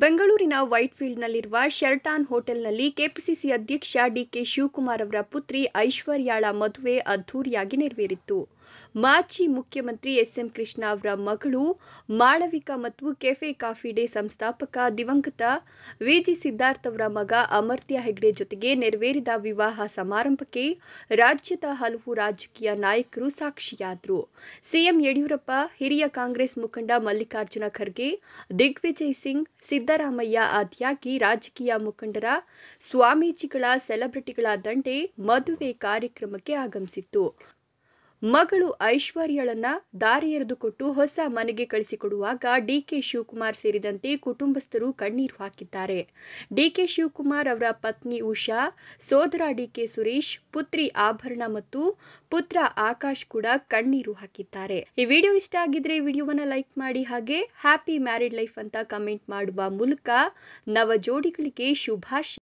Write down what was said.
ಬೆಂಗಳೂರಿನ ವೈಟ್ಫೀಲ್ಡ್ನಲ್ಲಿರುವ ಶೆರ್ಟಾನ್ ಹೋಟೆಲ್ನಲ್ಲಿ ಕೆಪಿಸಿಸಿ ಅಧ್ಯಕ್ಷ ಡಿಕೆ ಶಿವಕುಮಾರ್ ಅವರ ಪುತ್ರಿ ಐಶ್ವರ್ಯಾಳ ಮದುವೆ ಅದ್ದೂರಿಯಾಗಿ ನೆರವೇರಿತ್ತು ಮಾಜಿ ಮುಖ್ಯಮಂತ್ರಿ ಎಸ್ಎಂ ಕೃಷ್ಣ ಅವರ ಮಗಳು ಮಾಳವಿಕಾ ಮತ್ತು ಕೆಫೆ ಕಾಫಿ ಡೇ ಸಂಸ್ಥಾಪಕ ದಿವಂಗತ ವಿಜಿ ಸಿದ್ಧಾರ್ಥ ಅವರ ಮಗ ಅಮರ್ತ್ಯ ಹೆಗ್ಡೆ ಜೊತೆಗೆ ನೆರವೇರಿದ ವಿವಾಹ ಸಮಾರಂಭಕ್ಕೆ ರಾಜ್ಯದ ಹಲವು ರಾಜಕೀಯ ನಾಯಕರು ಸಾಕ್ಷಿಯಾದರು ಸಿಎಂ ಯಡಿಯೂರಪ್ಪ ಹಿರಿಯ ಕಾಂಗ್ರೆಸ್ ಮುಖಂಡ ಮಲ್ಲಿಕಾರ್ಜುನ ಖರ್ಗೆ ದಿಗ್ವಿಜಯ್ ಸಿಂಗ್ ಸಿದ್ದರಾಮಯ್ಯ ಆದ್ಯಾಕಿ ರಾಜಕೀಯ ಮುಖಂಡರ ಸ್ವಾಮೀಜಿಗಳ ಸೆಲೆಬ್ರಿಟಿಗಳ ದಂಡೆ ಮದುವೆ ಕಾರ್ಯಕ್ರಮಕ್ಕೆ ಆಗಮಿಸಿತ್ತು ಮಗಳು ಐಶ್ವರ್ಯಳನ್ನ ದಾರಿ ಎರೆದುಕೊಟ್ಟು ಹೊಸ ಮನೆಗೆ ಕಳಿಸಿಕೊಡುವಾಗ ಡಿಕೆ ಶಿವಕುಮಾರ್ ಸೇರಿದಂತೆ ಕುಟುಂಬಸ್ಥರು ಕಣ್ಣೀರು ಹಾಕಿದ್ದಾರೆ ಡಿಕೆ ಶಿವಕುಮಾರ್ ಅವರ ಪತ್ನಿ ಉಷಾ ಸೋದರ ಡಿಕೆ ಸುರೇಶ್ ಪುತ್ರಿ ಆಭರಣ ಮತ್ತು ಪುತ್ರ ಆಕಾಶ್ ಕೂಡ ಕಣ್ಣೀರು ಹಾಕಿದ್ದಾರೆ ಈ ವಿಡಿಯೋ ಇಷ್ಟ ಆಗಿದ್ರೆ ವಿಡಿಯೋವನ್ನ ಲೈಕ್ ಮಾಡಿ ಹಾಗೆ ಹ್ಯಾಪಿ ಮ್ಯಾರಿಡ್ ಲೈಫ್ ಅಂತ ಕಮೆಂಟ್ ಮಾಡುವ ಮೂಲಕ ನವ ಜೋಡಿಗಳಿಗೆ ಶುಭಾಶಯ